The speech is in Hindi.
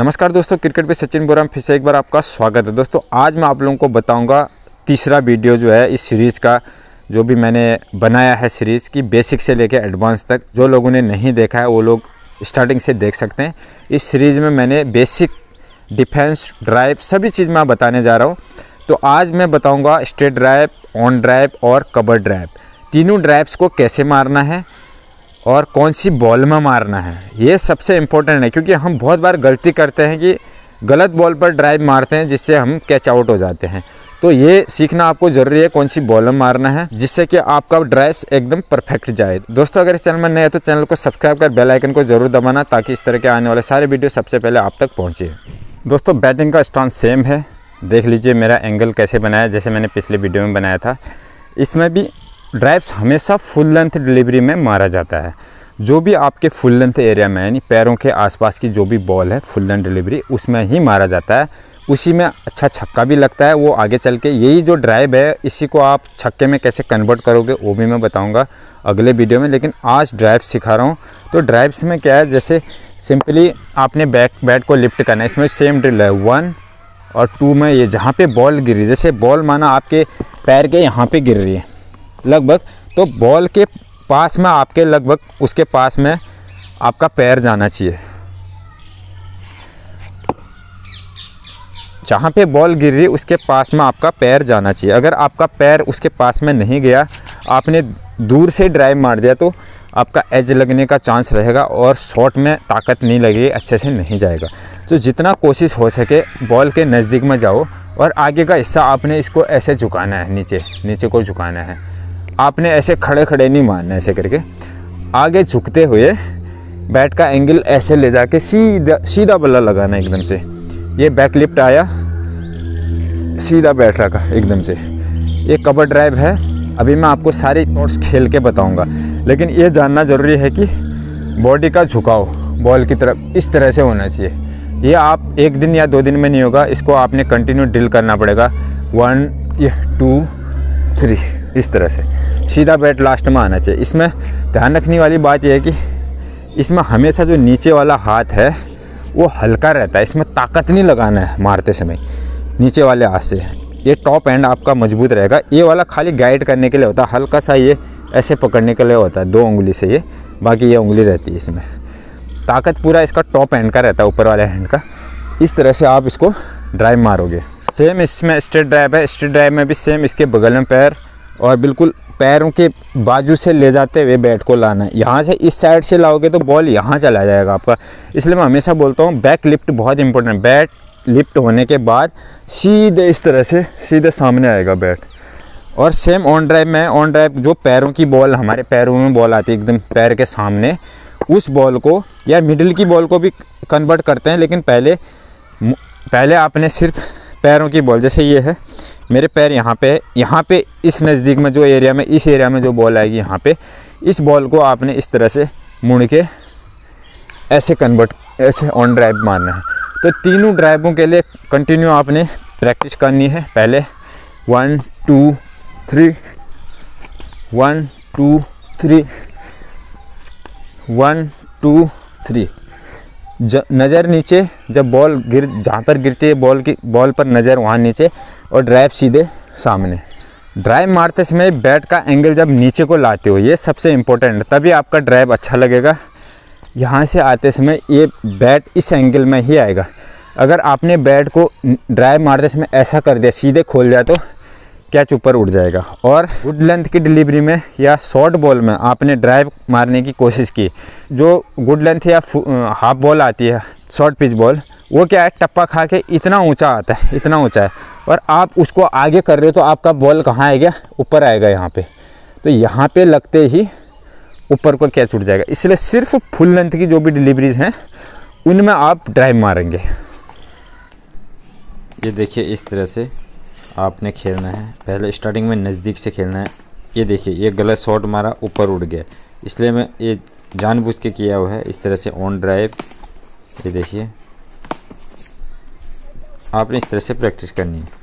नमस्कार दोस्तों क्रिकेट पे सचिन बोरा फिर से एक बार आपका स्वागत है दोस्तों आज मैं आप लोगों को बताऊंगा तीसरा वीडियो जो है इस सीरीज़ का जो भी मैंने बनाया है सीरीज़ की बेसिक से लेकर एडवांस तक जो लोगों ने नहीं देखा है वो लोग स्टार्टिंग से देख सकते हैं इस सीरीज़ में मैंने बेसिक डिफेंस ड्राइव सभी चीज़ मैं बताने जा रहा हूँ तो आज मैं बताऊँगा स्ट्रेट ड्राइव ऑन ड्राइव और कबर ड्राइव तीनों ड्राइव्स को कैसे मारना है और कौन सी बॉल में मारना है ये सबसे इम्पोर्टेंट है क्योंकि हम बहुत बार गलती करते हैं कि गलत बॉल पर ड्राइव मारते हैं जिससे हम कैच आउट हो जाते हैं तो ये सीखना आपको जरूरी है कौन सी में मारना है जिससे कि आपका ड्राइव्स एकदम परफेक्ट जाए दोस्तों अगर इस चैनल में नए हैं तो चैनल को सब्सक्राइब कर बेल आइकन को जरूर दबाना ताकि इस तरह के आने वाले सारे वीडियो सबसे पहले आप तक पहुँचे दोस्तों बैटिंग का स्टॉन्स सेम है देख लीजिए मेरा एंगल कैसे बनाया जैसे मैंने पिछले वीडियो में बनाया था इसमें भी ड्राइव्स हमेशा फुल लेंथ डिलीवरी में मारा जाता है जो भी आपके फुल लेंथ एरिया में यानी पैरों के आसपास की जो भी बॉल है फुल लेंथ डिलीवरी उसमें ही मारा जाता है उसी में अच्छा छक्का भी लगता है वो आगे चल के यही जो ड्राइव है इसी को आप छक्के में कैसे कन्वर्ट करोगे वो भी मैं बताऊंगा अगले वीडियो में लेकिन आज ड्राइव सिखा रहा हूँ तो ड्राइव्स में क्या है जैसे सिंपली आपने बैक बैट को लिफ्ट करना है इसमें सेम ड्रिल है वन और टू में ये जहाँ पे बॉल गिर रही है जैसे बॉल माना आपके पैर के यहाँ पे गिर रही है लगभग तो बॉल के पास में आपके लगभग उसके पास में आपका पैर जाना चाहिए जहाँ पे बॉल गिर रही उसके पास में आपका पैर जाना चाहिए अगर आपका पैर उसके पास में नहीं गया आपने दूर से ड्राइव मार दिया तो आपका एज लगने का चांस रहेगा और शॉट में ताकत नहीं लगेगी अच्छे से नहीं जाएगा तो जितना कोशिश हो सके बॉल के नज़दीक में जाओ और आगे का हिस्सा आपने इसको ऐसे झुकाना है नीचे नीचे को झुकाना है आपने ऐसे खड़े खड़े नहीं मारना ऐसे करके आगे झुकते हुए बैट का एंगल ऐसे ले जाके सीधा सीधा बल्ला लगाना एकदम से ये बैक लिफ्ट आया सीधा बैठ रखा एकदम से ये कबर ड्राइव है अभी मैं आपको सारे नोट्स खेल के बताऊंगा लेकिन ये जानना ज़रूरी है कि बॉडी का झुकाव बॉल की तरफ इस तरह से होना चाहिए ये आप एक दिन या दो दिन में नहीं होगा इसको आपने कंटिन्यू ड्रिल करना पड़ेगा वन टू थ्री इस तरह से सीधा बैट लास्ट में आना चाहिए इसमें ध्यान रखने वाली बात यह है कि इसमें हमेशा जो नीचे वाला हाथ है वो हल्का रहता है इसमें ताकत नहीं लगाना है मारते समय नीचे वाले हाथ से ये टॉप एंड आपका मजबूत रहेगा ये वाला खाली गाइड करने के लिए होता है हल्का सा ये ऐसे पकड़ने के लिए होता है दो उंगली से ये बाकी ये उंगली रहती है इसमें ताकत पूरा इसका टॉप हैंड का रहता है ऊपर वाले हैंड का इस तरह से आप इसको ड्राइव मारोगे सेम इसमें स्ट्रेट ड्राइव है स्ट्रेट ड्राइव में भी सेम इसके बगल में पैर और बिल्कुल पैरों के बाजू से ले जाते हुए बैट को लाना है यहाँ से इस साइड से लाओगे तो बॉल यहाँ चला जाएगा आपका इसलिए मैं हमेशा बोलता हूँ बैक लिफ्ट बहुत इंपॉर्टेंट बैट लिफ्ट होने के बाद सीधे इस तरह से सीधे सामने आएगा बैट और सेम ऑन ड्राइव में ऑन ड्राइव जो पैरों की बॉल हमारे पैरों में बॉल आती है एकदम पैर के सामने उस बॉल को या मिडिल की बॉल को भी कन्वर्ट करते हैं लेकिन पहले पहले आपने सिर्फ पैरों की बॉल जैसे ये है मेरे पैर यहाँ पे यहाँ पे इस नज़दीक में जो एरिया में इस एरिया में जो बॉल आएगी यहाँ पे इस बॉल को आपने इस तरह से मुड़ के ऐसे कन्वर्ट ऐसे ऑन ड्राइव मारना है तो तीनों ड्राइवों के लिए कंटिन्यू आपने प्रैक्टिस करनी है पहले one two three one two three one two three नज़र नीचे जब बॉल गिर जहाँ पर गिरती है बॉल की बॉल पर नज़र वहाँ नीचे और ड्राइव सीधे सामने ड्राइव मारते समय बैट का एंगल जब नीचे को लाते हो ये सबसे इम्पोर्टेंट तभी आपका ड्राइव अच्छा लगेगा यहाँ से आते समय ये बैट इस एंगल में ही आएगा अगर आपने बैट को ड्राइव मारते समय ऐसा कर दिया सीधे खोल दिया तो कैच ऊपर उड़ जाएगा और गुड लेंथ की डिलीवरी में या शॉर्ट बॉल में आपने ड्राइव मारने की कोशिश की जो गुड लेंथ या हाफ बॉल आती है शॉर्ट पिच बॉल वो क्या है टप्पा खा के इतना ऊंचा आता है इतना ऊंचा है और आप उसको आगे कर रहे हो तो आपका बॉल कहाँ आएगा ऊपर आएगा यहाँ पे तो यहाँ पे लगते ही ऊपर को कैच उड़ जाएगा इसलिए सिर्फ फुल लेंथ की जो भी डिलीवरीज हैं उनमें आप ड्राइव मारेंगे ये देखिए इस तरह से आपने खेलना है पहले स्टार्टिंग में नज़दीक से खेलना है ये देखिए ये गलत शॉट मारा ऊपर उड़ गया इसलिए मैं ये जानबूझ के किया हुआ है इस तरह से ऑन ड्राइव ये देखिए आपने इस तरह से प्रैक्टिस करनी है